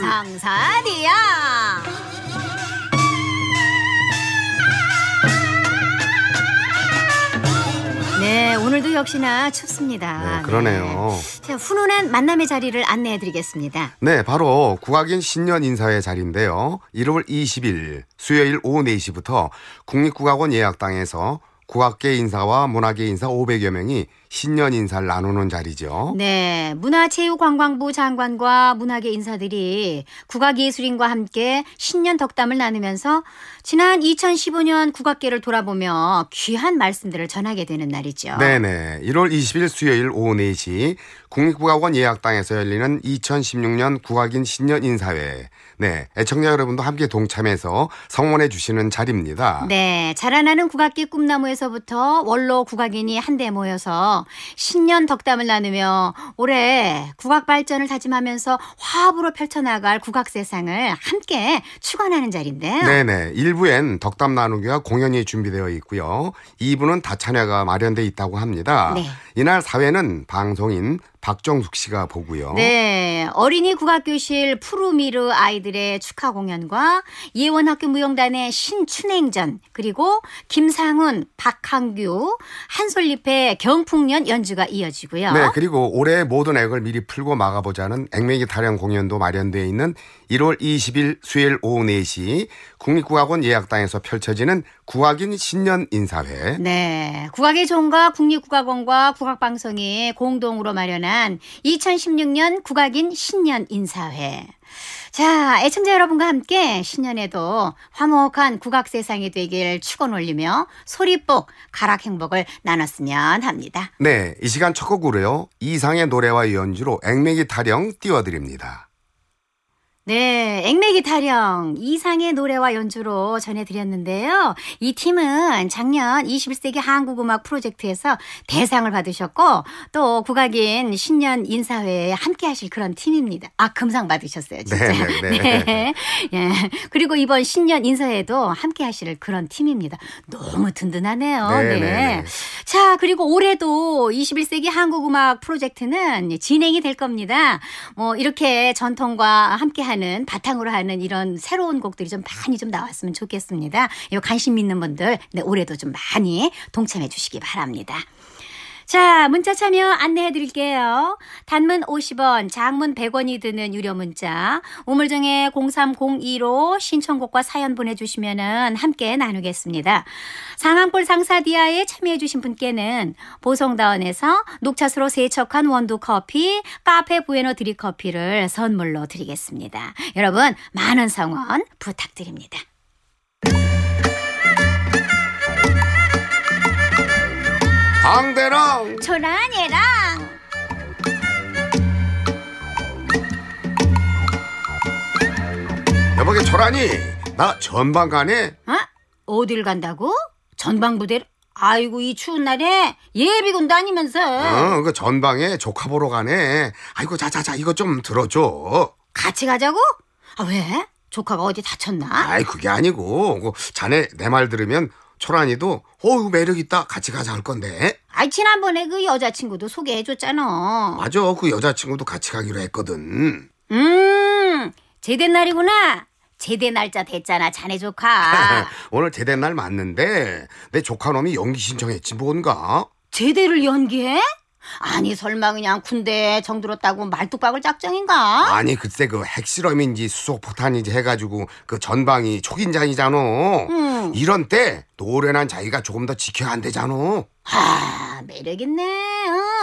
상한골상상 역시나 춥습니다. 네, 그러네요. 네. 자, 훈훈한 만남의 자리를 안내해 드리겠습니다. 네, 바로 국악인 신년 인사회 자리인데요. 1월 20일 수요일 오후 4시부터 국립국악원 예약당에서 국악계 인사와 문화계 인사 500여 명이 신년 인사를 나누는 자리죠. 네, 문화체육관광부 장관과 문학의 인사들이 국악예술인과 함께 신년 덕담을 나누면서 지난 2015년 국악계를 돌아보며 귀한 말씀들을 전하게 되는 날이죠. 네네, 1월 20일 수요일 오후 4시 국립국악원 예약당에서 열리는 2016년 국악인 신년 인사회. 네, 애청자 여러분도 함께 동참해서 성원해 주시는 자리입니다. 네, 자라나는 국악계 꿈나무에서부터 원로 국악인이 한데 모여서 신년 덕담을 나누며 올해 국악 발전을 다짐하면서 화합으로 펼쳐나갈 국악 세상을 함께 추관하는 자리인데요. 네네. 1부엔 덕담 나누기와 공연이 준비되어 있고요. 2부는 다찬회가 마련돼 있다고 합니다. 네. 이날 사회는 방송인 박정숙 씨가 보고요. 네. 어린이 국악교실 푸르미르 아이들의 축하 공연과 예원학교 무용단의 신춘행전 그리고 김상훈, 박항규, 한솔잎의 경풍년 연주가 이어지고요. 네. 그리고 올해 모든 액을 미리 풀고 막아보자는 액맹이 타령 공연도 마련돼 있는 1월 20일 수요일 오후 4시 국립국악원 예약당에서 펼쳐지는 국악인 신년 인사회. 네. 국악의 종과 국립국악원과 국악방송이 공동으로 마련한 2016년 국악인 신년 인사회. 자, 애청자 여러분과 함께 신년에도 화목한 국악 세상이 되길 축원 올리며 소리복 가락 행복을 나눴으면 합니다. 네, 이 시간 첫 곡으로요. 이상의 노래와 연주로 액맥이 타령 띄워드립니다. 네, 액맥이 타령 이상의 노래와 연주로 전해드렸는데요. 이 팀은 작년 21세기 한국음악 프로젝트에서 대상을 받으셨고 또 국악인 신년 인사회에 함께하실 그런 팀입니다. 아 금상 받으셨어요, 진짜. 네네네. 네, 네. 네, 예. 그리고 이번 신년 인사회도 함께하실 그런 팀입니다. 너무 든든하네요. 네네네. 네, 네. 자, 그리고 올해도 21세기 한국음악 프로젝트는 진행이 될 겁니다. 뭐 이렇게 전통과 함께하는 하는 바탕으로 하는 이런 새로운 곡들이 좀 많이 좀 나왔으면 좋겠습니다. 이 관심 있는 분들 네, 올해도 좀 많이 동참해 주시기 바랍니다. 자, 문자 참여 안내해 드릴게요. 단문 50원, 장문 100원이 드는 유료 문자, 우물정에 0302로 신청곡과 사연 보내주시면 함께 나누겠습니다. 상암골 상사디아에 참여해주신 분께는 보성다원에서 녹차수로 세척한 원두 커피, 카페 부에노 드립 커피를 선물로 드리겠습니다. 여러분, 많은 성원 부탁드립니다. 방대랑 초란 얘랑 여보게 초란이 나 전방 가네 어? 어딜 간다고? 전방부대를 아이고 이 추운 날에 예비군도 아니면서 어, 그 전방에 조카 보러 가네 아이고 자자자 이거 좀 들어줘 같이 가자고? 아 왜? 조카가 어디 다쳤나? 아이 그게 아니고 그 자네 내 말 들으면 초란이도 어우 매력 있다 같이 가자 할 건데. 아이 지난번에 그 여자친구도 소개해줬잖아. 맞아 그 여자친구도 같이 가기로 했거든. 음 제대 날이구나. 제대 날짜 됐잖아 자네 조카. 오늘 제대 날 맞는데 내 조카 놈이 연기 신청했지 뭔가. 제대를 연기해? 아니 설마 그냥 군대에 정들었다고 말뚝박을 짝정인가? 아니 글쎄 그 핵실험인지 수소폭탄인지 해가지고 그 전방이 초긴장이잖아. 음. 이런 때 노련한 자기가 조금 더 지켜야 한대잖아. 아, 매력있네.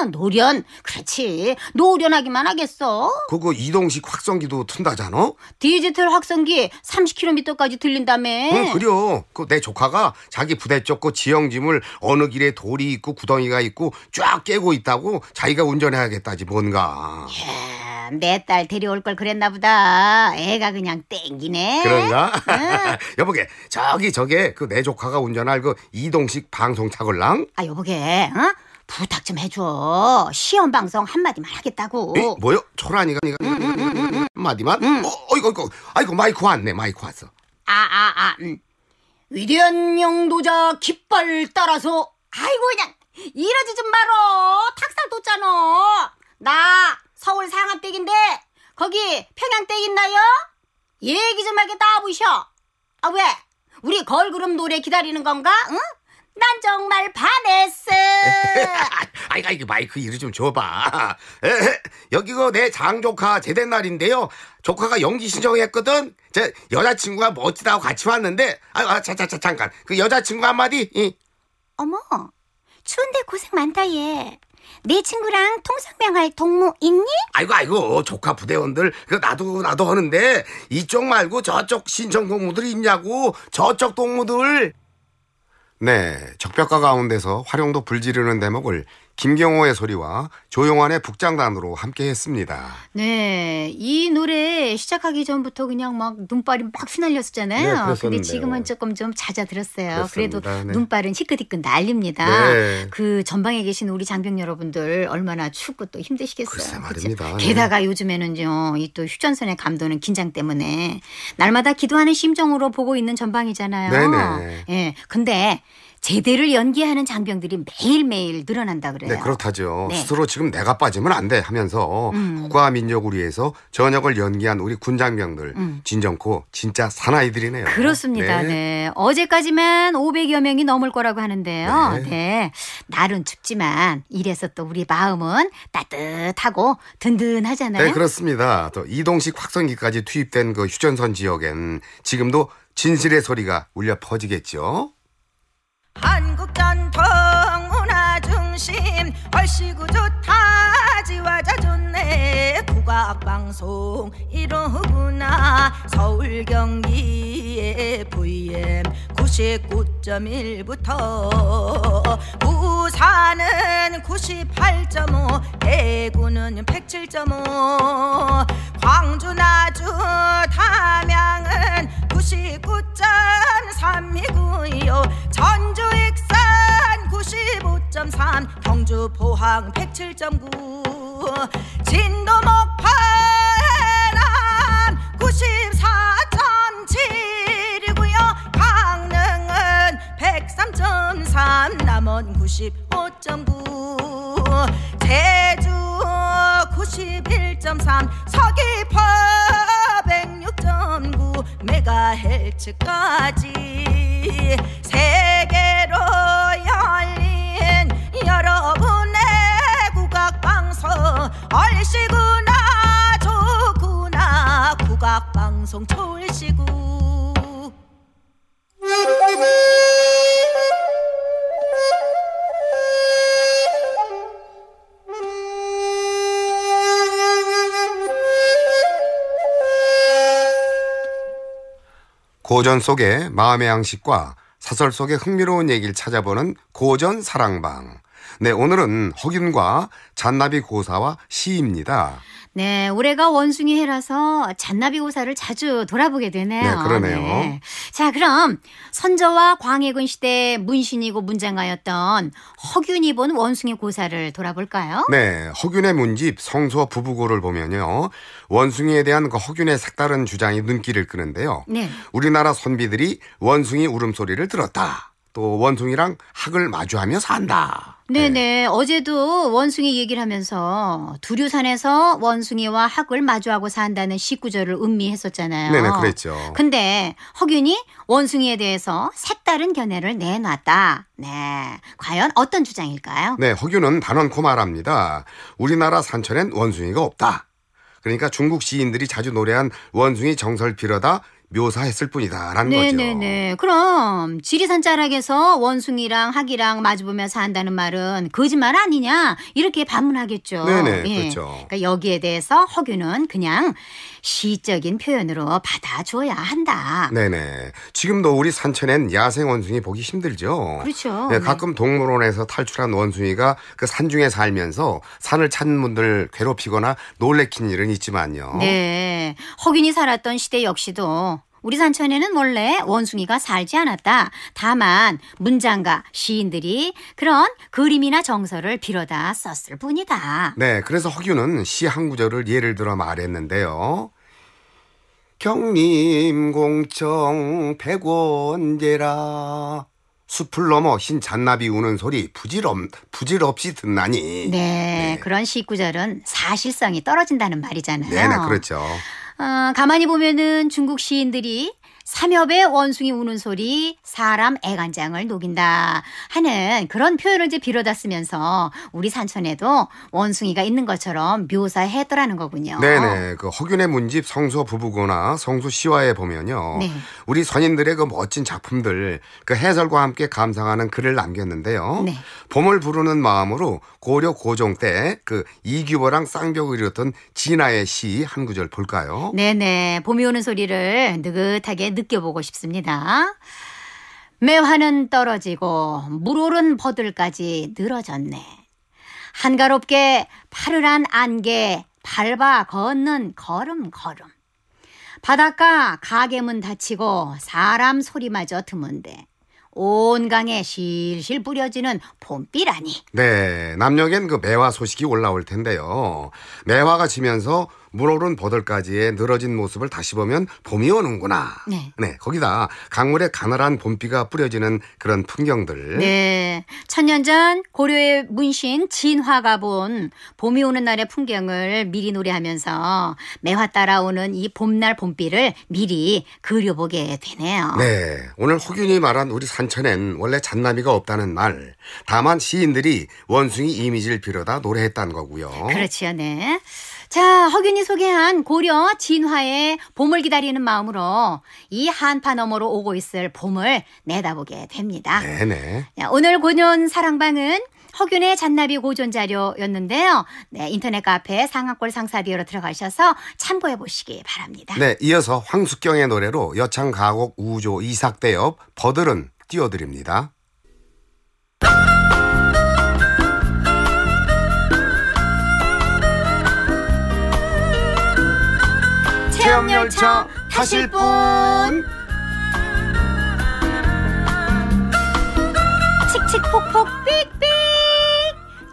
어, 노련. 그렇지. 노련하기만 하겠어. 그거 이동식 확성기도 튼다잖아? 디지털 확성기 30km까지 들린다며. 응, 그요그 내 조카가 자기 부대 쪽그 지형짐을 어느 길에 돌이 있고 구덩이가 있고 쫙 깨고 있다고 자기가 운전해야겠다지 뭔가. 예. 내딸 데려올 걸 그랬나 보다. 애가 그냥 땡기네. 그런가? 응. 여보게, 저기 저게 그 내 조카가 운전할 그 이동식 방송 차걸랑아 여보게, 어? 부탁 좀 해줘. 시험 방송 한마디만 하겠다고. 에이, 뭐요? 초라니가 니가 응, 응, 응, 한마디만? 응. 어, 어이구, 이거 아이고 마이크 왔네, 마이크 왔어. 아, 아, 아, 음. 위대한 영도자 깃발 따라서 아이고 그냥 이러지 좀 말어. 탁상뒀잖아나 서울 상암댁인데 거기 평양댁 있나요? 얘기 좀 하게 따와보셔아 왜? 우리 걸그룹 노래 기다리는 건가? 응? 난 정말 반했어. 아이가 이거 마이크 이리 좀 줘봐. 여기가 내 장조카 제대 날인데요. 조카가 연기 신청했거든. 제 여자친구가 멋지다고 같이 왔는데. 아, 자자자 잠깐. 그 여자친구 한마디. 어머, 추운데 고생 많다 얘. 네 친구랑 통상병할 동무 있니? 아이고 아이고 조카 부대원들 그 나도 나도 하는데 이쪽 말고 저쪽 신청 동무들이 있냐고 저쪽 동무들 네 적벽가 가운데서 활용도 불지르는 대목을 김경호의 소리와 조용환의 북장단으로 함께 했습니다. 네. 이 노래 시작하기 전부터 그냥 막 눈발이 막 휘날렸었잖아요. 네, 근데 지금은 조금 좀 잦아들었어요. 그래도 네. 눈발은 희끗희끗 날립니다. 네. 그 전방에 계신 우리 장병 여러분들 얼마나 춥고 또 힘드시겠어요. 말입니다. 네. 게다가 요즘에는요. 이 또 휴전선에 감도는 긴장 때문에 날마다 기도하는 심정으로 보고 있는 전방이잖아요. 네 예. 근데 제대를 연기하는 장병들이 매일매일 늘어난다 그래요. 네, 그렇다죠. 네. 스스로 지금 내가 빠지면 안 돼 하면서 음. 국가 민족을 위해서 전역을 연기한 우리 군장병들 음. 진정코 진짜 사나이들이네요. 그렇습니다. 네. 네. 어제까지만 500여 명이 넘을 거라고 하는데요. 네. 네. 날은 춥지만 이래서 또 우리 마음은 따뜻하고 든든하잖아요. 네, 그렇습니다. 또 이동식 확성기까지 투입된 그 휴전선 지역엔 지금도 진실의 소리가 울려 퍼지겠죠. 한국 전통 문화 중심 얼씨구 좋다 지와자 좋네 국악방송 이러구나 서울 경기에 VM 99.1부터 부산은 98.5 대구는 107.5 광주 나주 담양은 99.3이고요 전주 익산 95.3 경주 포항 107.9 진도 목 남원 95.9 제주 91.3 서귀포 106.9 메가헬츠까지 세계로 열린 여러분의 국악방송 얼씨구나 좋구나 국악방송 서울시구 고전 속의 마음의 양식과 사설 속의 흥미로운 얘기를 찾아보는 고전 사랑방. 네, 오늘은 허균과 잔나비 고사와 시입니다. 네, 올해가 원숭이 해라서 잔나비 고사를 자주 돌아보게 되네요. 네, 그러네요. 네. 자, 그럼 선저와 광해군 시대 문신이고 문장가였던 허균이 본 원숭이 고사를 돌아볼까요? 네, 허균의 문집 성소 부부고를 보면요. 원숭이에 대한 그 허균의 색다른 주장이 눈길을 끄는데요. 네. 우리나라 선비들이 원숭이 울음소리를 들었다. 또 원숭이랑 학을 마주하며 산다. 네. 네네. 네. 어제도 원숭이 얘기를 하면서 두류산에서 원숭이와 학을 마주하고 산다는 19절을 음미했었잖아요. 네네, 그랬죠. 근데 허균이 원숭이에 대해서 색다른 견해를 내놨다. 네. 과연 어떤 주장일까요? 네, 허균은 단언코 말합니다. 우리나라 산천엔 원숭이가 없다. 그러니까 중국 시인들이 자주 노래한 원숭이 정설 빌어다 묘사했을 뿐이다라는 네, 거죠. 네네네. 네. 그럼 지리산자락에서 원숭이랑 하이랑 마주보면서 한다는 말은 거짓말 아니냐 이렇게 반문하겠죠. 네네 네, 예. 그렇죠. 그러니까 여기에 대해서 허균은 그냥 시적인 표현으로 받아줘야 한다. 네네. 지금도 우리 산천엔 야생 원숭이 보기 힘들죠. 그렇죠. 네, 네. 가끔 동물원에서 탈출한 원숭이가 그 산중에 살면서 산을 찾는 분들 괴롭히거나 놀래킨 일은 있지만요. 네. 허균이 살았던 시대 역시도 우리 산천에는 원래 원숭이가 살지 않았다. 다만 문장가 시인들이 그런 그림이나 정서를 빌어다 썼을 뿐이다. 네, 그래서 허균은 시 한 구절을 예를 들어 말했는데요. 경림공청 백원제라 숲을 넘어 흰 잔나비 우는 소리 부질없, 부질없이 듣나니. 네, 네, 그런 시구절은 사실성이 떨어진다는 말이잖아요. 네네, 네, 그렇죠. 어, 가만히 보면은 중국 시인들이 삼엽의 원숭이 우는 소리 사람 애간장을 녹인다 하는 그런 표현을 이제 빌어다 쓰면서 우리 산천에도 원숭이가 있는 것처럼 묘사했더라는 거군요. 네네. 그 허균의 문집 성소 부부거나 성수 시화에 보면요. 네. 우리 선인들의 그 멋진 작품들 그 해설과 함께 감상하는 글을 남겼는데요. 네. 봄을 부르는 마음으로 고려 고종 때 그 이규보랑 쌍벽을 이뤘던 진아의 시 한 구절 볼까요? 네네. 봄이 오는 소리를 느긋하게 느껴보고 싶습니다. 매화는 떨어지고 물오른 버들까지 늘어졌네. 한가롭게 파르란 안개 밟아 걷는 걸음 걸음. 바닷가 가게 문 닫히고 사람 소리마저 드문데 온 강에 실실 뿌려지는 봄비라니. 네, 남녘엔 그 매화 소식이 올라올 텐데요. 매화가 지면서 물오른 보들까지의 늘어진 모습을 다시 보면 봄이 오는구나. 네. 네. 거기다 강물에 가늘한 봄비가 뿌려지는 그런 풍경들. 네. 천년 전 고려의 문신 진화가 본 봄이 오는 날의 풍경을 미리 노래하면서 매화 따라오는 이 봄날 봄비를 미리 그려보게 되네요. 네. 오늘 호균이 말한 우리 산천엔 원래 잔나비가 없다는 말. 다만 시인들이 원숭이 이미지를 빌어다 노래했다는 거고요. 그렇지요. 네. 자, 허균이 소개한 고려 진화의 봄을 기다리는 마음으로 이 한파 너머로 오고 있을 봄을 내다보게 됩니다. 네네. 자, 오늘 고년 사랑방은 허균의 잔나비 고전 자료였는데요. 네, 인터넷 카페 상학골 상사비로 어 들어가셔서 참고해 보시기 바랍니다. 네, 이어서 황숙경의 노래로 여창 가곡 우조 이삭대엽 버들은 띄워드립니다. 체험 열차 타실 분 칙칙폭폭 삑삑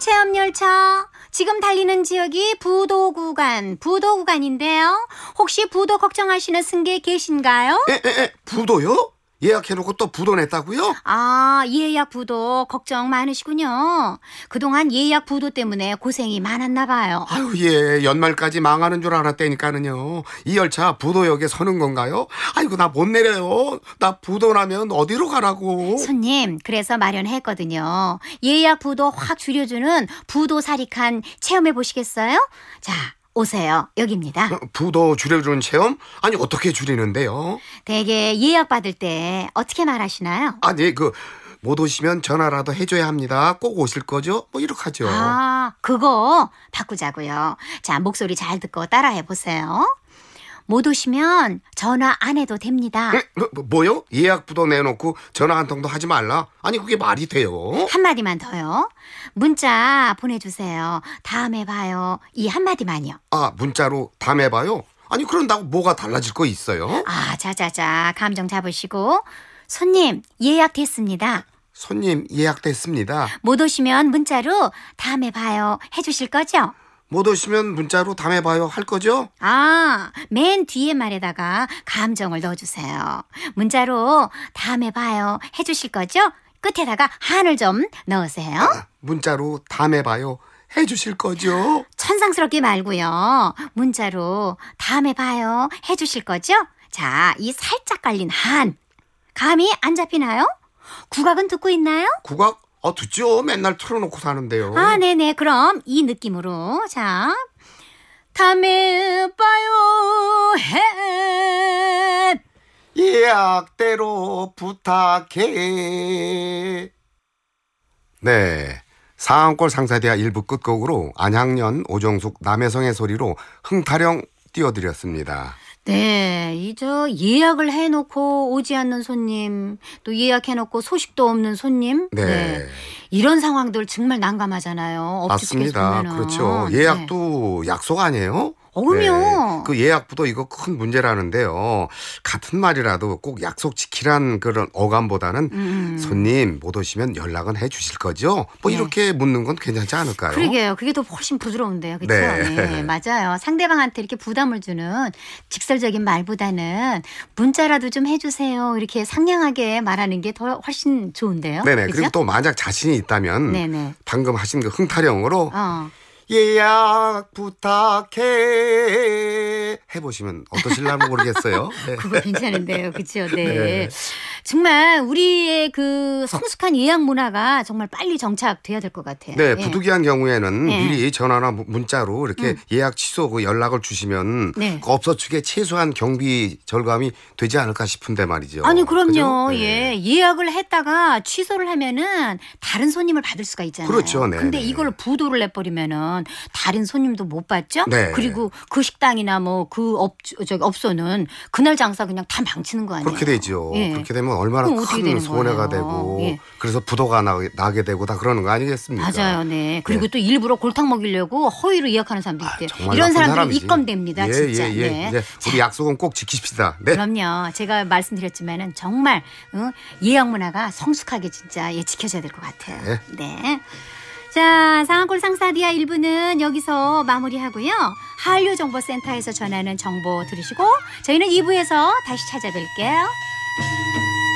체험 열차 지금 달리는 지역이 부도 구간, 부도 구간인데요. 혹시 부도 걱정하시는 승객 계신가요? 에, 에, 에, 부도요? 예약해놓고 또 부도냈다고요? 아, 예약 부도 걱정 많으시군요. 그동안 예약 부도 때문에 고생이 많았나 봐요. 아유, 예. 연말까지 망하는 줄 알았다니까는요. 이 열차 부도역에 서는 건가요? 아이고, 나 못 내려요. 나부도나면 어디로 가라고. 손님, 그래서 마련했거든요. 예약 부도 확 줄여주는 부도 사리칸 체험해 보시겠어요? 자, 오세요. 여기입니다. 어, 부도 줄여주는 체험? 아니 어떻게 줄이는데요? 대개 예약 받을 때 어떻게 말하시나요? 아니 그. 못 오시면 전화라도 해줘야 합니다. 꼭 오실 거죠? 뭐 이렇게 하죠. 아, 그거 바꾸자고요. 자, 목소리 잘 듣고 따라해 보세요. 못 오시면 전화 안 해도 됩니다. 에? 뭐, 뭐 요 예약부도 내놓고 전화 한 통도 하지 말라? 아니 그게 말이 돼요? 한마디만 더요. 문자 보내주세요. 다음에 봐요. 이 한마디만요. 아 문자로 다음에 봐요? 아니 그런다고 뭐가 달라질 거 있어요? 아 자자자 감정 잡으시고 손님 예약됐습니다. 손님 예약됐습니다. 못 오시면 문자로 다음에 봐요 해주실 거죠? 못 오시면 문자로 담해봐요 할 거죠? 아, 맨 뒤에 말에다가 감정을 넣어주세요. 문자로 담해봐요 해주실 거죠? 끝에다가 한을 좀 넣으세요. 아, 문자로 담해봐요 해주실 거죠? 천상스럽게 말고요. 문자로 담해봐요 해주실 거죠? 자, 이 살짝 깔린 한. 감이 안 잡히나요? 국악은 듣고 있나요? 국악? 어, 아, 듣죠. 맨날 틀어놓고 사는데요. 아, 네네. 그럼 이 느낌으로. 자. 다음에 봐요. 해. 예약대로 부탁해. 네. 상암골 상사대와 일부 끝곡으로 안향년, 오정숙, 남해성의 소리로 흥타령 띄워드렸습니다. 네, 이저 예약을 해놓고 오지 않는 손님, 또 예약해놓고 소식도 없는 손님, 네. 네. 이런 상황들 정말 난감하잖아요. 업주 맞습니다. 그렇죠. 예약도 네. 약속 아니에요? 그럼요그 예, 예약부도 이거 큰 문제라는데요. 같은 말이라도 꼭 약속 지키란 그런 어감보다는 음, 음. 손님 못 오시면 연락은 해 주실 거죠? 뭐 네. 이렇게 묻는 건 괜찮지 않을까요? 그러게요. 그게 더 훨씬 부드러운데요. 그렇죠? 네. 네. 맞아요. 상대방한테 이렇게 부담을 주는 직설적인 말보다는 문자라도 좀 해주세요. 이렇게 상냥하게 말하는 게 더 훨씬 좋은데요. 네네. 그렇 그리고 또 만약 자신이 있다면 네네. 방금 하신 그 흥타령으로 어. 예약 부탁해 해보시면 어떠실라 모르겠어요. 네. 그거 괜찮은데요. 그렇죠. 네. 네. 정말 우리의 그 성숙한 예약 문화가 정말 빨리 정착돼야 될 것 같아요. 네, 예. 부득이한 경우에는 예. 미리 전화나 문자로 이렇게 음. 예약 취소 그 연락을 주시면 네. 그 업소 측에 최소한 경비 절감이 되지 않을까 싶은데 말이죠. 아니 그럼요. 네. 예 예약을 했다가 취소를 하면은 다른 손님을 받을 수가 있잖아요. 그렇죠. 네. 근데 네. 이걸 부도를 내버리면은 다른 손님도 못 받죠. 네. 그리고 그 식당이나 뭐 그 업 저기 업소는 그날 장사 그냥 다 망치는 거 아니에요. 그렇게 되죠. 예. 그렇게 되면 되면 얼마나 큰 손해가 거예요. 되고 예. 그래서 부도가 나, 게 되고 다 그러는 거 아니겠습니까? 맞아요, 네. 그리고 예. 또 일부러 골탕 먹이려고 허위로 예약하는 사람도 있대요. 아, 이런 사람들은 입건됩니다, 예, 진짜. 예, 예, 네. 우리 약속은 꼭지키십시다 네. 그럼요. 제가 말씀드렸지만은 정말 응? 예약 문화가 성숙하게 진짜 예 지켜져야 될 것 같아요. 네. 네. 자, 상한골 상사디아 1부는 여기서 마무리하고요. 한류정보센터에서 전하는 정보 들으시고 저희는 2부에서 다시 찾아뵐게요.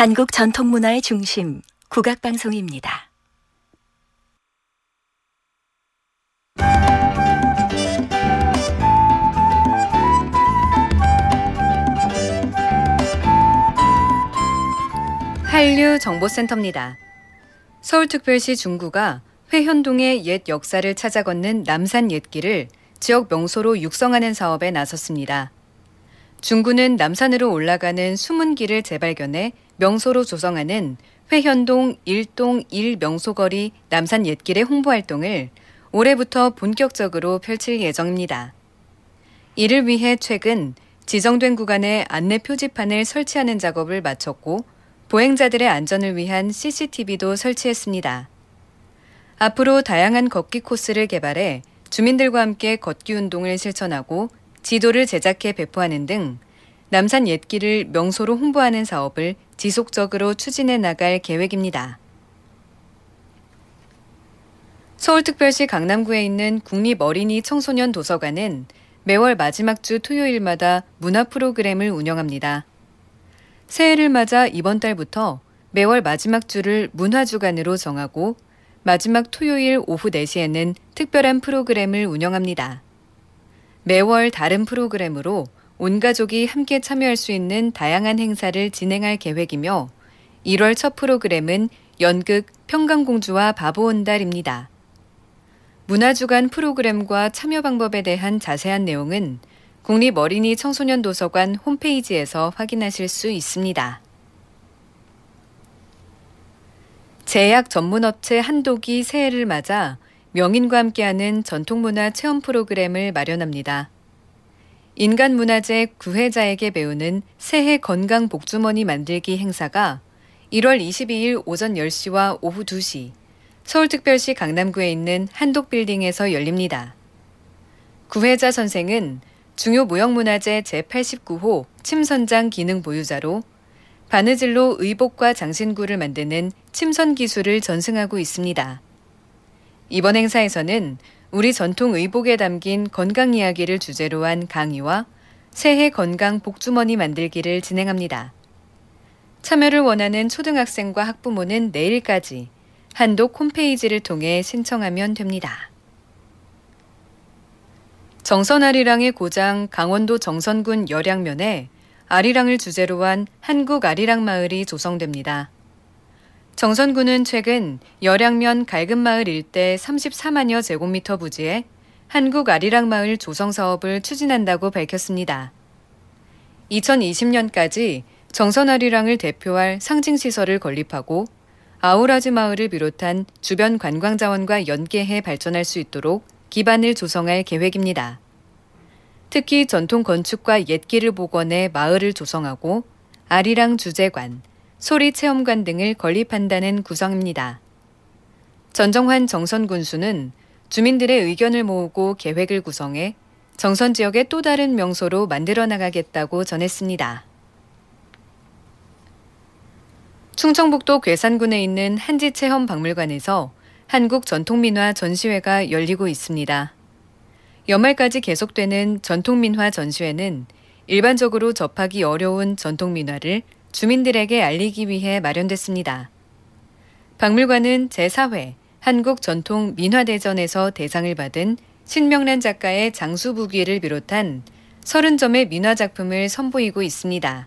한국 전통문화의 중심, 국악방송입니다. 한류 정보센터입니다. 서울특별시 중구가 회현동의 옛 역사를 찾아 걷는 남산 옛길을 지역 명소로 육성하는 사업에 나섰습니다. 중구는 남산으로 올라가는 숨은 길을 재발견해 명소로 조성하는 회현동 1동 1명소거리 남산 옛길의 홍보 활동을 올해부터 본격적으로 펼칠 예정입니다. 이를 위해 최근 지정된 구간에 안내 표지판을 설치하는 작업을 마쳤고 보행자들의 안전을 위한 CCTV도 설치했습니다. 앞으로 다양한 걷기 코스를 개발해 주민들과 함께 걷기 운동을 실천하고 지도를 제작해 배포하는 등 남산 옛길을 명소로 홍보하는 사업을 지속적으로 추진해 나갈 계획입니다. 서울특별시 강남구에 있는 국립어린이 청소년 도서관은 매월 마지막 주 토요일마다 문화 프로그램을 운영합니다. 새해를 맞아 이번 달부터 매월 마지막 주를 문화주간으로 정하고 마지막 토요일 오후 4시에는 특별한 프로그램을 운영합니다. 매월 다른 프로그램으로 온 가족이 함께 참여할 수 있는 다양한 행사를 진행할 계획이며 1월 첫 프로그램은 연극 평강공주와 바보온달입니다. 문화주간 프로그램과 참여 방법에 대한 자세한 내용은 국립어린이 청소년 도서관 홈페이지에서 확인하실 수 있습니다. 제약 전문업체 한독이 새해를 맞아 명인과 함께하는 전통문화 체험 프로그램을 마련합니다. 인간 문화재 구회자에게 배우는 새해 건강 복주머니 만들기 행사가 1월 22일 오전 10시와 오후 2시 서울특별시 강남구에 있는 한독빌딩에서 열립니다. 구회자 선생은 중요 무형문화재 제89호 침선장 기능 보유자로 바느질로 의복과 장신구를 만드는 침선 기술을 전승하고 있습니다. 이번 행사에서는 우리 전통 의복에 담긴 건강 이야기를 주제로 한 강의와 새해 건강 복주머니 만들기를 진행합니다. 참여를 원하는 초등학생과 학부모는 내일까지 한독 홈페이지를 통해 신청하면 됩니다. 정선 아리랑의 고장 강원도 정선군 열양면에 아리랑을 주제로 한 한국 아리랑 마을이 조성됩니다. 정선군은 최근 열양면 갈금마을 일대 34만여 제곱미터 부지에 한국 아리랑마을 조성 사업을 추진한다고 밝혔습니다. 2020년까지 정선 아리랑을 대표할 상징시설을 건립하고 아우라즈 마을을 비롯한 주변 관광 자원과 연계해 발전할 수 있도록 기반을 조성할 계획입니다. 특히 전통 건축과 옛길을 복원해 마을을 조성하고 아리랑 주재관, 소리 체험관 등을 건립한다는 구성입니다. 전정환 정선 군수는 주민들의 의견을 모으고 계획을 구성해 정선 지역의 또 다른 명소로 만들어 나가겠다고 전했습니다. 충청북도 괴산군에 있는 한지체험박물관에서 한국 전통민화 전시회가 열리고 있습니다. 연말까지 계속되는 전통민화 전시회는 일반적으로 접하기 어려운 전통민화를 주민들에게 알리기 위해 마련됐습니다. 박물관은 제4회 한국 전통 민화대전에서 대상을 받은 신명란 작가의 장수부귀를 비롯한 30점의 민화 작품을 선보이고 있습니다.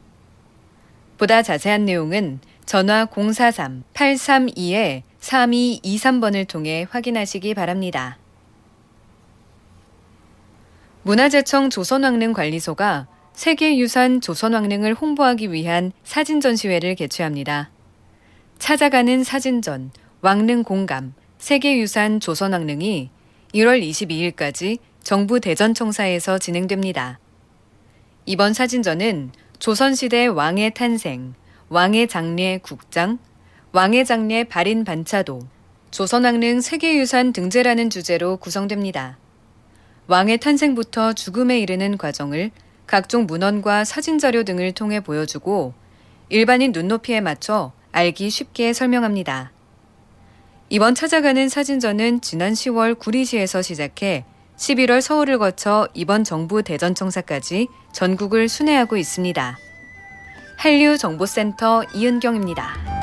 보다 자세한 내용은 전화 043-832-3223번을 통해 확인하시기 바랍니다. 문화재청 조선왕릉관리소가 세계유산 조선왕릉을 홍보하기 위한 사진 전시회를 개최합니다. 찾아가는 사진전 왕릉 공감 세계유산 조선왕릉이 1월 22일까지 정부 대전청사에서 진행됩니다. 이번 사진전은 조선시대 왕의 탄생, 왕의 장례 국장, 왕의 장례 발인 반차도, 조선왕릉 세계유산 등재라는 주제로 구성됩니다. 왕의 탄생부터 죽음에 이르는 과정을 각종 문헌과 사진 자료 등을 통해 보여주고 일반인 눈높이에 맞춰 알기 쉽게 설명합니다. 이번 찾아가는 사진전은 지난 10월 구리시에서 시작해 11월 서울을 거쳐 이번 정부 대전청사까지 전국을 순회하고 있습니다. 한류정보센터 이은경입니다.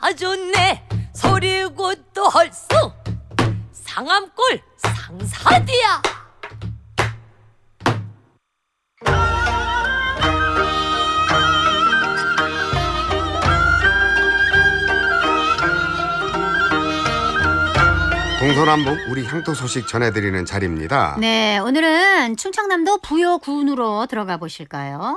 아주 네 소리고 또 헐수 상암골 상사디야 동서남북 우리 향토 소식 전해드리는 자리입니다. 네, 오늘은 충청남도 부여군으로 들어가 보실까요?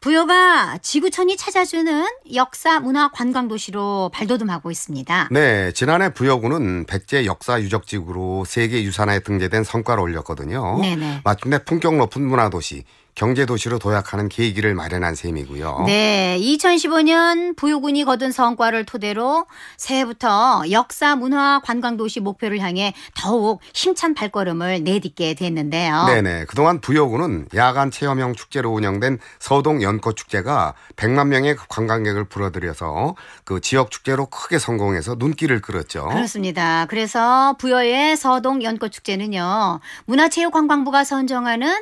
부여가 지구촌이 찾아주는 역사 문화 관광 도시로 발돋움하고 있습니다. 네, 지난해 부여구는 백제 역사 유적지구로 세계 유산에 등재된 성과를 올렸거든요. 네네. 마침내 품격 높은 문화 도시 경제도시로 도약하는 계기를 마련한 셈이고요. 네. 2015년 부유군이 거둔 성과를 토대로 새해부터 역사, 문화, 관광도시 목표를 향해 더욱 힘찬 발걸음을 내딛게 됐는데요. 네네. 그동안 부여군은 야간 체험형 축제로 운영된 서동 연꽃축제가 100만 명의 관광객을 불어들여서 그 지역 축제로 크게 성공해서 눈길을 끌었죠. 그렇습니다. 그래서 부여의 서동 연꽃축제는요. 문화체육관광부가 선정하는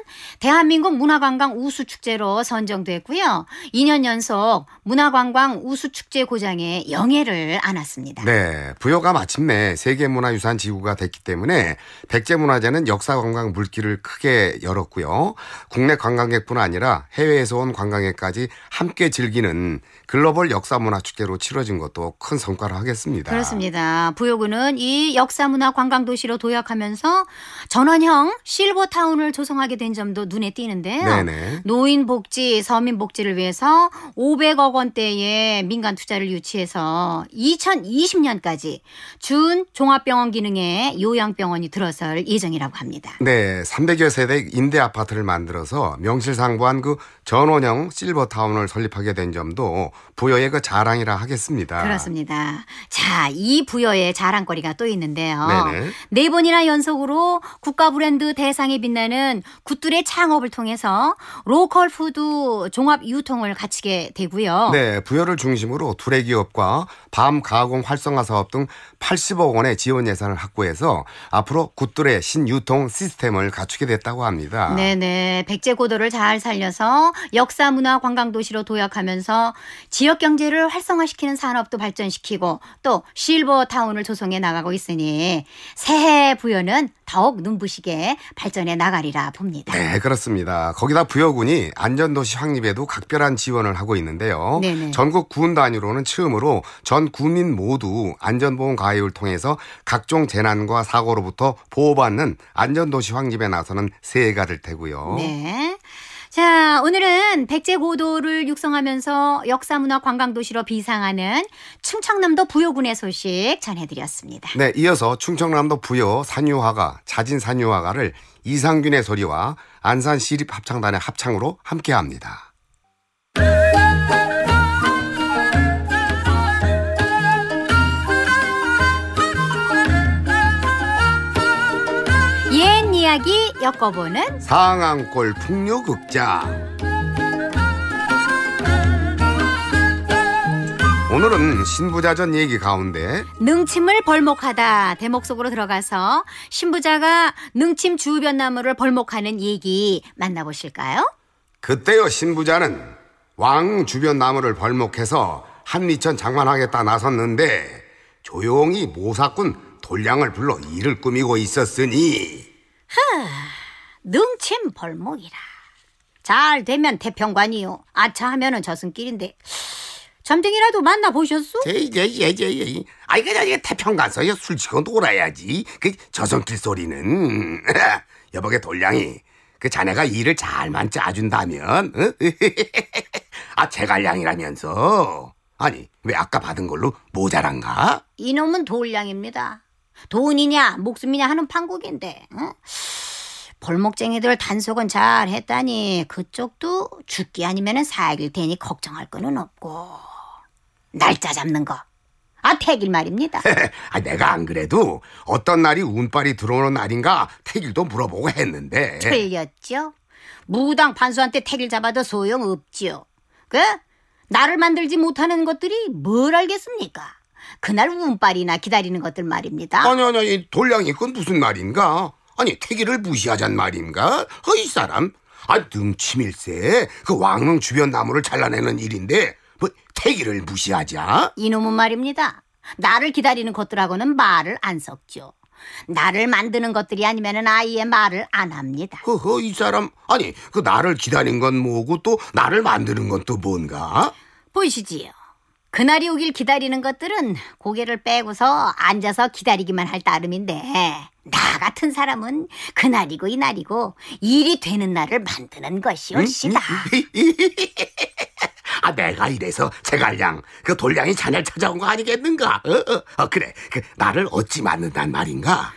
대한민국 문화 문화관광 우수축제로 선정됐고요. 2년 연속 문화관광 우수축제 고장에 영예를 안았습니다. 네. 부여가 마침내 세계문화유산 지구가 됐기 때문에 백제문화재는 역사관광 물길을 크게 열었고요. 국내 관광객뿐 아니라 해외에서 온 관광객까지 함께 즐기는 글로벌 역사문화축제로 치러진 것도 큰 성과를 하겠습니다. 그렇습니다. 부여구는 이 역사문화 관광도시로 도약하면서 전원형 실버타운을 조성하게 된 점도 눈에 띄는데요. 네네. 노인복지, 서민복지를 위해서 500억 원대의 민간 투자를 유치해서 2020년까지 준 종합병원 기능의 요양병원이 들어설 예정이라고 합니다. 네, 300여 세대 임대 아파트를 만들어서 명실상부한 그 전원형 실버타운을 설립하게 된 점도 부여의 그 자랑이라 하겠습니다. 그렇습니다. 자, 이 부여의 자랑거리가 또 있는데요. 네네. 네 번이나 연속으로 국가 브랜드 대상에 빛나는 굿들의 창업을 통해서 로컬 푸드 종합 유통을 갖추게 되고요. 네, 부여를 중심으로 두레 기업과 밤 가공 활성화 사업 등 80억 원의 지원 예산을 확보해서 앞으로 굿들의 신유통 시스템을 갖추게 됐다고 합니다. 네네, 백제 고도를 잘 살려서 역사 문화 관광 도시로 도약하면서 지역 경제를 활성화시키는 산업도 발전시키고 또 실버 타운을 조성해 나가고 있으니 새해 부여는 더욱 눈부시게 발전해 나가리라 봅니다. 네, 그렇습니다. 거기다 부여군이 안전도시 확립에도 각별한 지원을 하고 있는데요. 네네. 전국 군 단위로는 처음으로 전 국민 모두 안전보험 가입을 통해서 각종 재난과 사고로부터 보호받는 안전도시 확립에 나서는 새해가 될 테고요. 네. 자, 오늘은 백제 고도를 육성하면서 역사문화 관광도시로 비상하는 충청남도 부여군의 소식 전해드렸습니다. 네, 이어서 충청남도 부여 산유화가, 자진 산유화가를 이상균의 소리와 안산 시립 합창단의 합창으로 함께합니다. 엮어보는 상암골 풍류극장 오늘은 신부자전 얘기 가운데 능침을 벌목하다 대목 속으로 들어가서 신부자가 능침 주변나무를 벌목하는 얘기 만나보실까요? 그때요 신부자는 왕 주변 나무를 벌목해서 한미천 장만하겠다 나섰는데 조용히 모사꾼 돌량을 불러 일을 꾸미고 있었으니 하, 능침 벌목이라. 잘 되면 태평관이요. 아차 하면은 저승길인데. 점쟁이라도 만나보셨소? 예예예예. 아이 그냥 이 태평가서 술 치고 놀아야지. 그 저승길 소리는. 여보게 돌량이. 그 자네가 일을 잘만 짜준다면. 어? 아 제갈량이라면서. 아니 왜 아까 받은 걸로 모자란가? 이놈은 돌량입니다. 돈이냐 목숨이냐 하는 판국인데 어? 벌목쟁이들 단속은 잘 했다니 그쪽도 죽기 아니면 사약일 테니 걱정할 거는 없고 날짜 잡는 거 아, 태길 말입니다. 아, 내가 안 그래도 어떤 날이 운빨이 들어오는 날인가 태길도 물어보고 했는데. 틀렸죠? 무당 판수한테 태길 잡아도 소용없지요. 그? 나를 만들지 못하는 것들이 뭘 알겠습니까? 그날 운빨이나 기다리는 것들 말입니다. 아니 아니 아니 돌량이 건 무슨 말인가? 아니 태기를 무시하잔 말인가? 허이 사람. 아 능치밀세 그 왕릉 주변 나무를 잘라내는 일인데 뭐 태기를 무시하자? 이놈은 말입니다. 나를 기다리는 것들하고는 말을 안 섞죠. 나를 만드는 것들이 아니면은 아예 말을 안 합니다. 허허 이 사람 아니 그 나를 기다린 건 뭐고 또 나를 만드는 건 또 뭔가? 보시지요. 그날이 오길 기다리는 것들은 고개를 빼고서 앉아서 기다리기만 할 따름인데 나 같은 사람은 그날이고 이날이고 일이 되는 날을 만드는 것이옵시다. 아, 내가 이래서 제갈량, 그 돌량이 자네를 찾아온 거 아니겠는가? 어, 어, 어 그래. 그, 나를 어찌 만든단 말인가?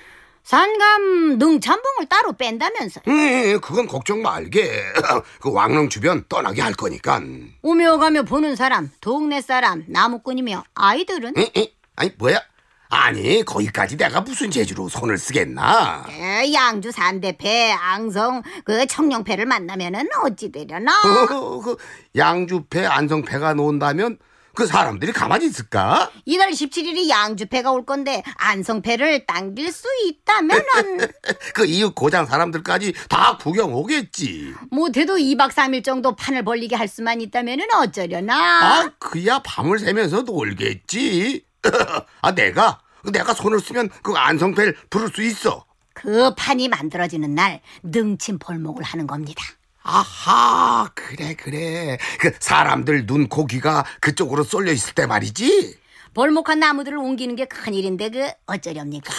산감 능찬봉을 따로 뺀다면서. 음, 음, 음, 그건 걱정 말게. 그 왕릉 주변 떠나게 할 거니까. 오며 가며 보는 사람, 동네 사람, 나무꾼이며 아이들은? 에, 에? 아니 뭐야? 아니 거기까지 내가 무슨 재주로 손을 쓰겠나? 그 양주 산대패, 앙성 그 청룡패를 만나면은 어찌 되려나? 어, 그 양주패, 안성패가 논다면 그 사람들이 가만히 있을까? 이달 17일이 양주패가 올 건데 안성패를 당길 수 있다면은 그 이웃 고장 사람들까지 다 구경 오겠지 못해도 뭐 2박 3일 정도 판을 벌리게 할 수만 있다면은 어쩌려나 아 그야 밤을 새면서 놀겠지 아 내가 내가 손을 쓰면 그 안성패를 부를 수 있어 그 판이 만들어지는 날 능침 볼목을 하는 겁니다 아하, 그래, 그래. 그 사람들 눈, 고기가 그쪽으로 쏠려 있을 때 말이지? 벌목한 나무들을 옮기는 게 큰일인데 그 어쩌렵니까?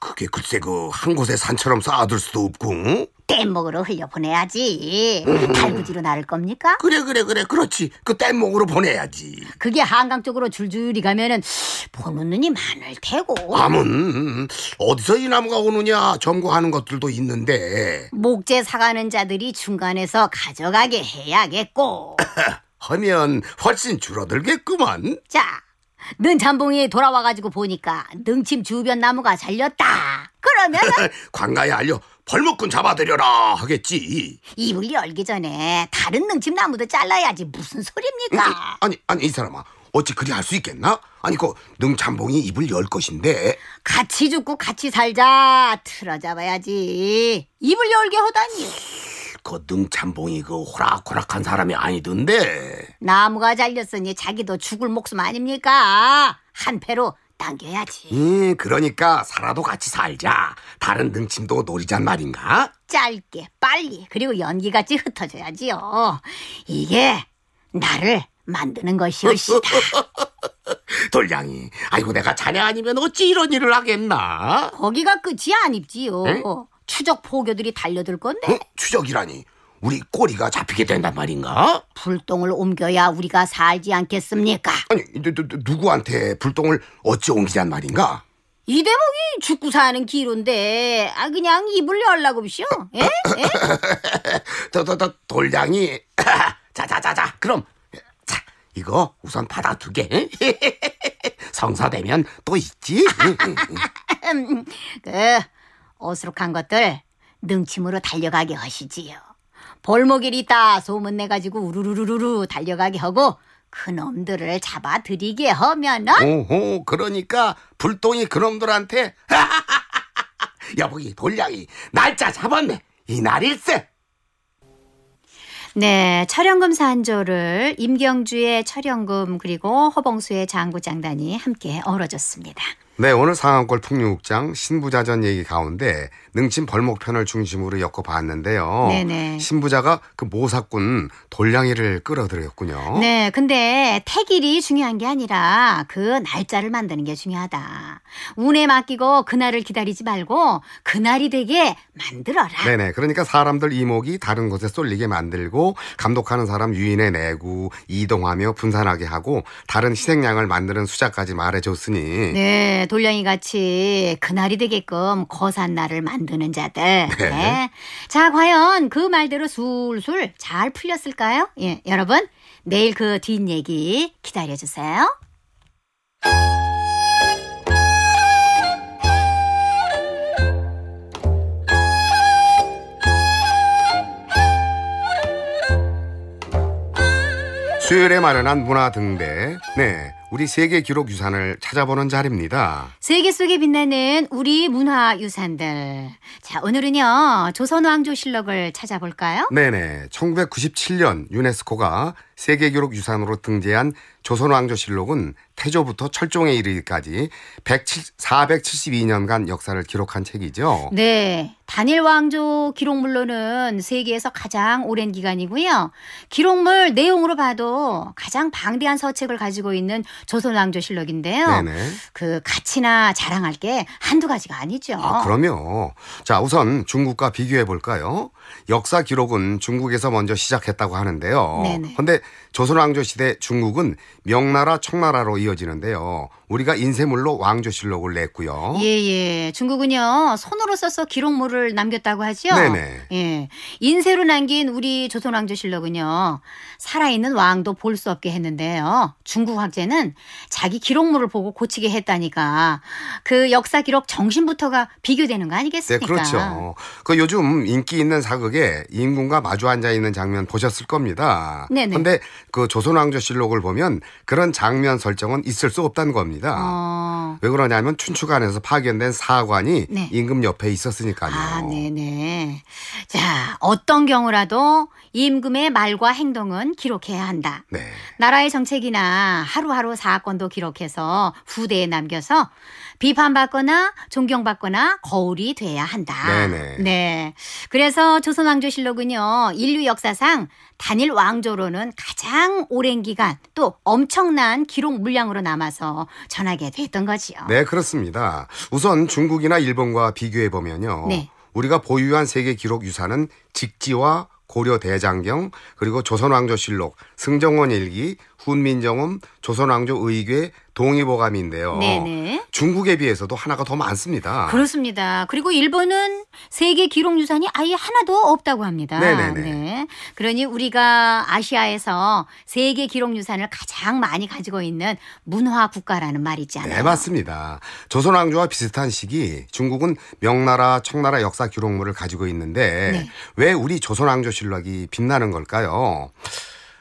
그게 글쎄 그 한 곳에 산처럼 쌓아둘 수도 없고 응? 뗏목으로 흘려보내야지 음. 달구지로 나를 겁니까? 그래 그래 그래 그렇지 그 뗏목으로 보내야지 그게 한강 쪽으로 줄줄이 가면은 보는 눈이 많을 테고 암은 어디서 이 나무가 오느냐 점거하는 것들도 있는데 목재 사가는 자들이 중간에서 가져가게 해야겠고 하면 훨씬 줄어들겠구만 자는 잠봉이 돌아와가지고 보니까 능침 주변 나무가 잘렸다. 그러면 관가에 알려 벌목꾼 잡아들여라 하겠지. 이불 열기 전에 다른 능침 나무도 잘라야지 무슨 소리입니까? 음, 음. 아니 아니 이 사람아 어찌 그리 할 수 있겠나? 아니 그 능잠봉이 입을 열 것인데 같이 죽고 같이 살자 틀어잡아야지 입을 열게 하다니. 그 등참봉이 그 호락호락한 사람이 아니던데. 나무가 잘렸으니 자기도 죽을 목숨 아닙니까? 한 패로 당겨야지. 예, 그러니까 살아도 같이 살자. 다른 등침도 노리잔 말인가? 짧게, 빨리, 그리고 연기같이 흩어져야지요. 이게 나를 만드는 것이옵시다. 돌량이, 아이고 내가 자네 아니면 어찌 이런 일을 하겠나? 거기가 끝이 아닙지요. 에? 추적 포교들이 달려들 건데. 어? 추적이라니. 우리 꼬리가 잡히게 된단 말인가? 불똥을 옮겨야 우리가 살지 않겠습니까? 아니, 누, 누, 누구한테 불똥을 어찌 옮기란 말인가? 이 대목이 죽고 사는 기로인데, 아, 그냥 입을 열라고 없이요? 예? 예? 더, 더, 더, 돌량이. 자, 자, 자, 자. 그럼, 자, 이거 우선 받아 두개 성사되면 또 있지? 음, 음, 음. 그, 어수룩한 것들 능침으로 달려가게 하시지요. 볼목이 있다 소문내가지고 우르르르르 달려가게 하고 그놈들을 잡아들이게 하면은 오호 그러니까 불똥이 그놈들한테 여보기 돌량이 날짜 잡았네 이날일세 네, 철영금산조를 임경주의 철영금 그리고 허봉수의 장구장단이 함께 어우러졌습니다. 네, 오늘 상암골 풍류극장 신부자전 얘기 가운데 능친 벌목편을 중심으로 엮어봤는데요. 네네. 신부자가 그 모사꾼 돌량이를 끌어들였군요. 네, 근데 태길이 중요한 게 아니라 그 날짜를 만드는 게 중요하다. 운에 맡기고 그날을 기다리지 말고 그날이 되게 만들어라. 네네, 그러니까 사람들 이목이 다른 곳에 쏠리게 만들고 감독하는 사람 유인해 내고 이동하며 분산하게 하고 다른 희생양을 만드는 수작까지 말해줬으니. 네, 돌량이 같이 그날이 되게끔 거산 날을 만들 병드는 자들. 네. 네. 자, 과연 그 말대로 술술 잘 풀렸을까요? 예, 여러분 내일 그 뒷얘기 기다려주세요. 수요일에 마련한 문화 등대. 네. 우리 세계 기록 유산을 찾아보는 자리입니다. 세계 속에 빛나는 우리 문화 유산들. 자, 오늘은요. 조선 왕조 실록을 찾아볼까요? 네네. 1997년 유네스코가 세계기록 유산으로 등재한 조선왕조실록은 태조부터 철종의 이르기까지 1 472년간 역사를 기록한 책이죠. 네. 단일 왕조 기록물로는 세계에서 가장 오랜 기간이고요. 기록물 내용으로 봐도 가장 방대한 서책을 가지고 있는 조선왕조실록인데요. 네네. 그 가치나 자랑할 게 한두 가지가 아니죠. 아, 그럼요. 자, 우선 중국과 비교해 볼까요? 역사 기록은 중국에서 먼저 시작했다고 하는데요. 네네. 근데 조선왕조 시대 중국은 명나라 청나라로 이어지는데요. 우리가 인쇄물로 왕조실록을 냈고요. 예예. 예. 중국은요 손으로 써서 기록물을 남겼다고 하죠. 네네. 예. 인쇄로 남긴 우리 조선 왕조실록은요 살아있는 왕도 볼 수 없게 했는데요. 중국 학제는 자기 기록물을 보고 고치게 했다니까 그 역사 기록 정신부터가 비교되는 거 아니겠습니까? 네, 그렇죠. 그 요즘 인기 있는 사극에 인군과 마주 앉아 있는 장면 보셨을 겁니다. 네네. 근데 그 조선 왕조실록을 보면 그런 장면 설정은 있을 수 없다는 겁니다. 겁니다. 어. 왜 그러냐면 춘추관에서 파견된 사관이 네. 임금 옆에 있었으니까요. 아, 네네. 자, 어떤 경우라도 임금의 말과 행동은 기록해야 한다. 네. 나라의 정책이나 하루하루 사건도 기록해서 후대에 남겨서 비판받거나 존경받거나 거울이 돼야 한다. 네네. 네. 그래서 조선왕조실록은요 인류 역사상 단일 왕조로는 가장 오랜 기간 또 엄청난 기록 물량으로 남아서 전하게 됐던 거지요. 네, 그렇습니다. 우선 중국이나 일본과 비교해 보면요. 네. 우리가 보유한 세계 기록 유산은 직지와 고려 대장경 그리고 조선왕조실록, 승정원 일기, 훈민정음, 조선왕조 의궤, 동의보감인데요. 네네. 중국에 비해서도 하나가 더 많습니다. 그렇습니다. 그리고 일본은 세계 기록 유산이 아예 하나도 없다고 합니다. 네네네. 네. 그러니 우리가 아시아에서 세계 기록 유산을 가장 많이 가지고 있는 문화 국가라는 말이 있지 않나요 네, 맞습니다. 조선왕조와 비슷한 시기 중국은 명나라, 청나라 역사 기록물을 가지고 있는데 네. 왜 우리 조선왕조 실록이 빛나는 걸까요?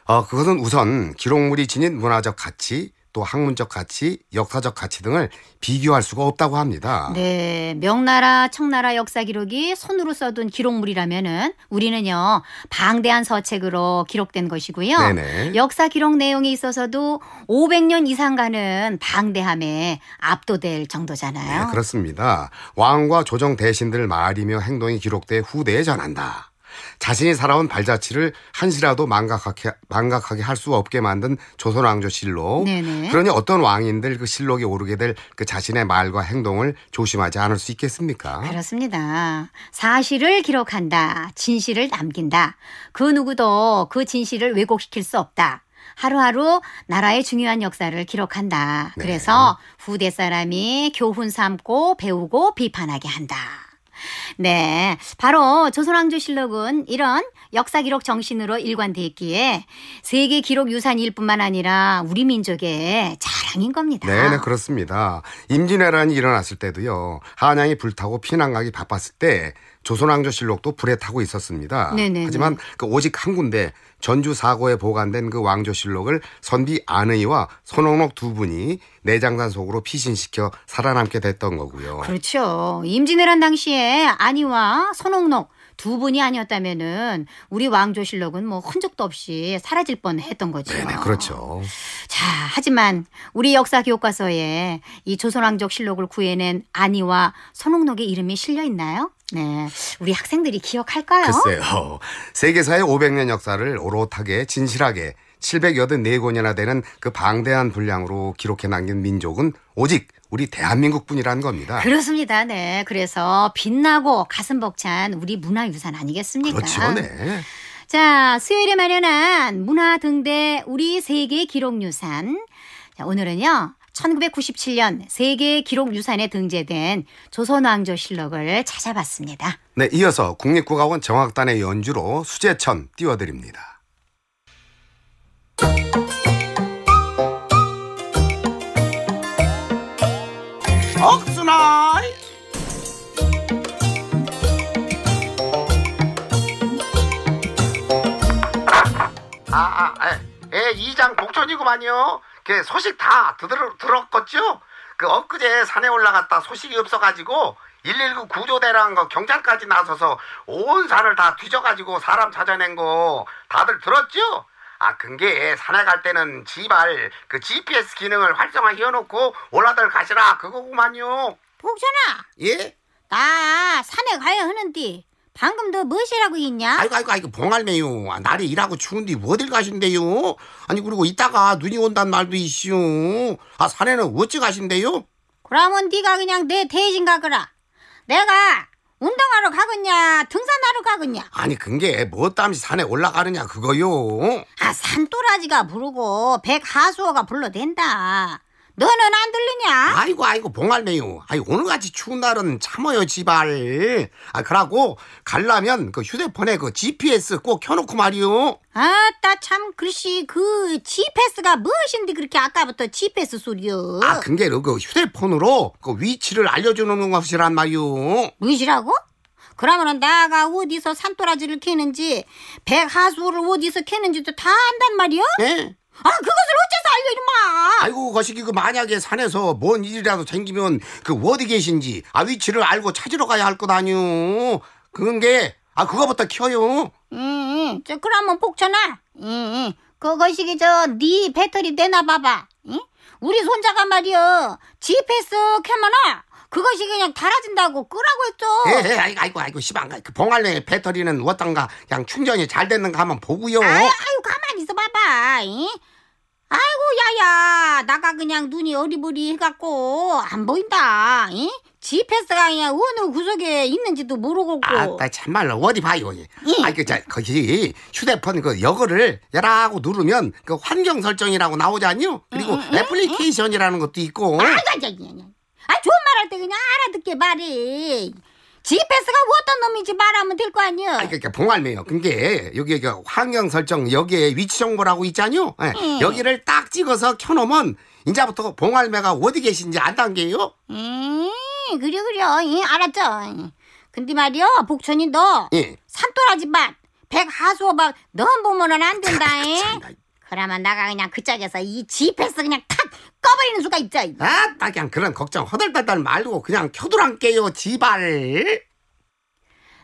어, 그것은 우선 기록물이 지닌 문화적 가치, 또 학문적 가치, 역사적 가치 등을 비교할 수가 없다고 합니다. 네, 명나라, 청나라 역사 기록이 손으로 써둔 기록물이라면은 우리는요 방대한 서책으로 기록된 것이고요. 네네. 역사 기록 내용에 있어서도 500년 이상 가는 방대함에 압도될 정도잖아요. 네, 그렇습니다. 왕과 조정 대신들 말이며 행동이 기록돼 후대에 전한다. 자신이 살아온 발자취를 한시라도 망각하게, 망각하게 할 수 없게 만든 조선왕조 실록. 네네. 그러니 어떤 왕인들 그 실록에 오르게 될 그 자신의 말과 행동을 조심하지 않을 수 있겠습니까? 그렇습니다. 사실을 기록한다. 진실을 남긴다. 그 누구도 그 진실을 왜곡시킬 수 없다. 하루하루 나라의 중요한 역사를 기록한다. 네. 그래서 후대 사람이 교훈 삼고 배우고 비판하게 한다. 네. 바로 조선왕조 실록은 이런 역사 기록 정신으로 일관돼 있기에 세계 기록 유산일 뿐만 아니라 우리 민족의 자랑인 겁니다. 네, 네, 그렇습니다. 임진왜란이 일어났을 때도요. 한양이 불타고 피난가기 바빴을 때 조선왕조 실록도 불에 타고 있었습니다. 네네 네, 하지만 네. 그 오직 한 군데 전주 사고에 보관된 그 왕조실록을 선비 안의와 손홍록 두 분이 내장산 속으로 피신시켜 살아남게 됐던 거고요. 그렇죠. 임진왜란 당시에 안의와 손홍록 두 분이 아니었다면은 우리 왕조실록은 뭐 흔적도 없이 사라질 뻔했던 거죠. 네, 그렇죠. 자, 하지만 우리 역사 교과서에 이 조선왕족 실록을 구해낸 안희와 선홍록의 이름이 실려 있나요? 네. 우리 학생들이 기억할까요? 글쎄요. 세계사의 500년 역사를 오롯하게 진실하게 784권이나 되는 그 방대한 분량으로 기록해 남긴 민족은 오직 우리 대한민국뿐이라는 겁니다. 그렇습니다. 네. 그래서 빛나고 가슴 벅찬 우리 문화유산 아니겠습니까? 그렇죠. 네. 자, 수요일에 마련한 문화 등대 우리 세계 기록유산. 자, 오늘은요. 1997년 세계 기록 유산에 등재된 조선 왕조 실록을 찾아봤습니다. 네, 이어서 국립국악원 정악단의 연주로 수제천 띄워드립니다. 억순아 아, 아, 에, 아, 에, 예, 이장 복천이구만요 그 소식 다들어 들었겠죠? 그 엊그제 산에 올라갔다 소식이 없어가지고 119 구조대랑 경찰까지 나서서 온 산을 다 뒤져가지고 사람 찾아낸 거 다들 들었죠? 아, 근게 산에 갈 때는 지발 그 GPS 기능을 활성화해놓고 올라들 가시라 그거구만요. 복선아. 예? 나 산에 가야 하는데 방금 너 무엇이라고 했냐? 아이고 아이고 아이고 봉할매요. 날이 일하고 추운데 어딜 가신대요? 아니 그리고 이따가 눈이 온단 말도 있슈. 아 산에는 어찌 가신대요? 그러면 네가 그냥 내 대신 가거라. 내가 운동하러 가겠냐 등산하러 가겠냐 아니 근게 뭐땀이 산에 올라가느냐 그거요 아 산또라지가 부르고 백하수어가 불러댄다 너는 안 들리냐? 아이고 아이고 봉할매요. 아이 오늘같이 추운 날은 참어요 지발. 아 그러고 갈라면 그 휴대폰에 그 GPS 꼭 켜놓고 말이요. 아따 참 글씨 그 GPS가 무엇인데 그렇게 아까부터 GPS 소리요. 아 근게 그 휴대폰으로 그 위치를 알려주는 것이란 말이요. 무엇라고 그러면은 내가 어디서 산도라지를 캐는지 백하수를 어디서 캐는지도 다 안단 말이요? 네. 아 그것을 어째서 알려 이마 아이고 거시기 그 만약에 산에서 뭔 일이라도 생기면 그 어디 계신지 아 위치를 알고 찾으러 가야 할것 아니오 그건 게 아 그거부터 키워요 응응 음, 음. 저그 한번 복천아 응응 음, 그거시기 저 네 배터리 내놔 봐봐 응? 우리 손자가 말이여 GPS 켜면아 그것이 그냥 닳아진다고 끄라고 했죠. 예, 예, 아이고, 아이고, 아이고, 시방, 그 봉알레 배터리는 어떤가, 그냥 충전이 잘 됐는가 한번 보고요. 아유, 아유 가만히 있어봐봐. 이? 아이고, 야야, 나가 그냥 눈이 어리버리 해갖고 안 보인다. 이? GPS가 그냥 어느 구석에 있는지도 모르고. 아따, 참말로, 어디 봐요. 예. 아, 그, 자, 거기 휴대폰 그 여거를 열하고 누르면 그 환경 설정이라고 나오잖요. 그리고 애플리케이션이라는 것도 있고. 아이고, 아이아이 아, 좋은 말 할 때 그냥 알아듣게 말이 GPS가 어떤 놈인지 말하면 될 거 아니요. 아, 그러니까 봉알매요. 그게 여기 그 환경 설정 여기에 위치 정보라고 있잖요. 예. 여기를 딱 찍어서 켜놓으면 이제부터 봉알매가 어디 계신지 안단게요. 음, 그래 그래. 예, 알았죠. 근데 말이요, 복천이 너 예. 산토라지만 백하수호박 넌 보면은 안 된다. 잉 그러면 내가 그냥 그 짝에서 이 GPS 그냥 탁 꺼버리는 수가 있죠. 아따 그냥 그런 걱정 허덜덜덜 말고 그냥 켜두랑게요 지발.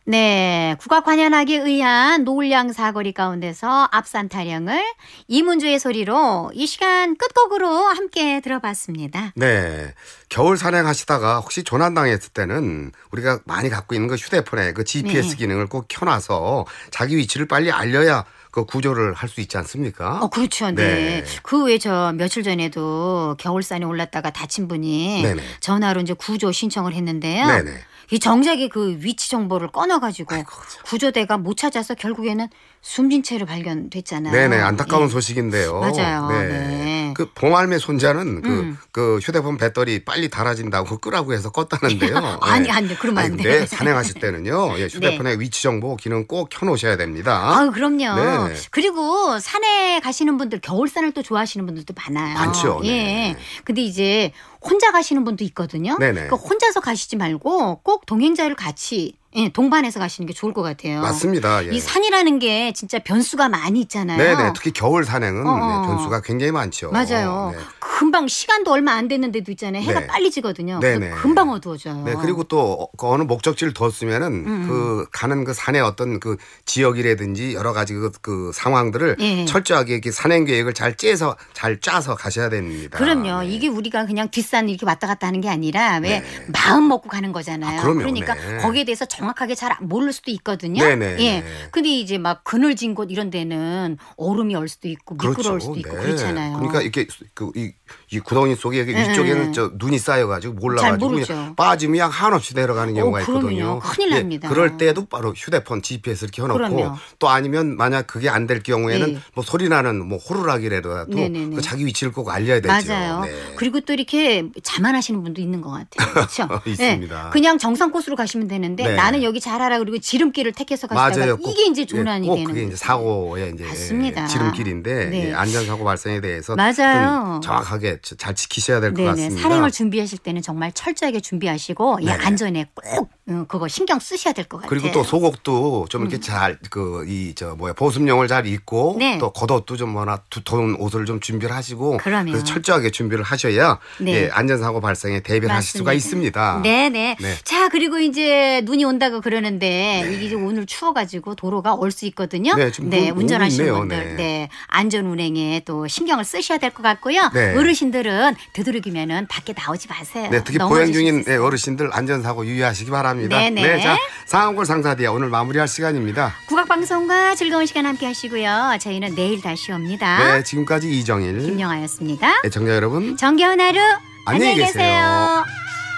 네, 국악관현악에 의한 노을양 사거리 가운데서 앞산 타령을 이문주의 소리로 이 시간 끝곡으로 함께 들어봤습니다. 네, 겨울 산행하시다가 혹시 조난당했을 때는 우리가 많이 갖고 있는 그 휴대폰에 그 GPS 네. 기능을 꼭 켜놔서 자기 위치를 빨리 알려야 그 구조를 할 수 있지 않습니까? 어, 그렇죠. 네. 네. 그 외에 저 며칠 전에도 겨울산에 올랐다가 다친 분이 네네. 전화로 이제 구조 신청을 했는데요. 네네. 이 정작에 그 위치 정보를 꺼내가지고 구조대가 못 찾아서 결국에는 숨진 채로 발견됐잖아요. 네네 안타까운 예. 소식인데요. 맞아요. 네. 네. 음. 그 봉알매 손자는 그, 음. 그 휴대폰 배터리 빨리 닳아진다고 끄라고 해서 껐다는데요. 아니, 네. 아니, 그러면 안돼 네, 산행하실 때는요. 네. 예, 휴대폰의 위치 정보 기능 꼭 켜놓으셔야 됩니다. 아 그럼요. 네. 그리고 산에 가시는 분들 겨울산을 또 좋아하시는 분들도 많아요. 많죠. 예. 네. 근데 이제 혼자 가시는 분도 있거든요. 네네. 그러니까 혼자서 가시지 말고 꼭 동행자를 같이 예, 동반해서 가시는 게 좋을 것 같아요. 맞습니다. 예. 이 산이라는 게 진짜 변수가 많이 있잖아요. 네네. 특히 겨울 산행은 어, 네, 어. 변수가 굉장히 많죠. 맞아요. 네. 금방 시간도 얼마 안 됐는데도 있잖아요. 해가 네. 빨리 지거든요. 네네. 금방 어두워져요. 네. 그리고 또 어느 목적지를 뒀으면은 음, 음. 그 가는 그 산의 어떤 그 지역이라든지 여러 가지 그, 그 상황들을 예. 철저하게 이렇게 산행 계획을 잘 째서 잘 짜서 가셔야 됩니다. 그럼요. 네. 이게 우리가 그냥 뒷산 이렇게 왔다 갔다 하는 게 아니라 왜 네. 마음 먹고 가는 거잖아요. 아, 그럼요. 그러니까 네. 거기에 대해서 정확하게 잘 모를 수도 있거든요. 네네. 예. 근데 이제 막 그늘진 곳 이런 데는 얼음이 얼 수도 있고 미끄러울 그렇죠. 수도 있고 네. 그렇잖아요. 그러니까 이렇게 그이 이 구덩이 속에 음, 위쪽에는 저 눈이 쌓여가지고 몰라가지고 그냥 빠지면 그냥 한없이 내려가는 어, 경우가 오, 있거든요. 큰일 예, 납니다. 예, 그럴 때도 바로 휴대폰 GPS를 켜놓고 그럼요. 또 아니면 만약 그게 안 될 경우에는 네. 뭐 소리 나는 뭐 호루라기라도 그 자기 위치를 꼭 알려야 되죠. 맞아요. 네. 그리고 또 이렇게 자만하시는 분도 있는 것 같아요. 그렇죠? 네. 있습니다. 네. 그냥 정상 코스로 가시면 되는데 네. 나는 여기 잘 알아 그리고 지름길을 택해서 가시다가 꼭, 이게 이제 조난이 예, 되는 그게 이제 사고의 이제 맞습니다. 지름길인데 네. 안전 사고 발생에 대해서 맞아요. 정확하게 잘 지키셔야 될 것 같습니다. 산행을 준비하실 때는 정말 철저하게 준비하시고 이 안전에 꼭 어, 그거 신경 쓰셔야 될 것 같아요. 그리고 또 소곡도 좀 이렇게 음. 잘그 이저 뭐야 보습용을 잘 입고 네. 또 겉옷도 좀 하나 두터운 옷을 좀 준비를 하시고 그러면 철저하게 준비를 하셔야 네. 예, 안전사고 발생에 대비를 하실 수가 있습니다. 네네. 네. 자 그리고 이제 눈이 온다고 그러는데 네. 이게 오늘 추워가지고 도로가 얼 수 있거든요. 네, 지금 네, 운전하시는 분들 네. 네. 안전 운행에 또 신경을 쓰셔야 될 것 같고요. 어르신 어르신들은 되도록이면은 밖에 나오지 마세요. 네, 특히 보행 중인 네, 어르신들 안전사고 유의하시기 바랍니다. 네네. 네. 네, 자 상암골 상사디아 오늘 마무리할 시간입니다. 국악방송과 즐거운 시간 함께 하시고요. 저희는 내일 다시 옵니다. 네, 지금까지 이정일, 김영아였습니다. 네, 청자 여러분, 정겨운 하루 안녕히 계세요.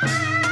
계세요.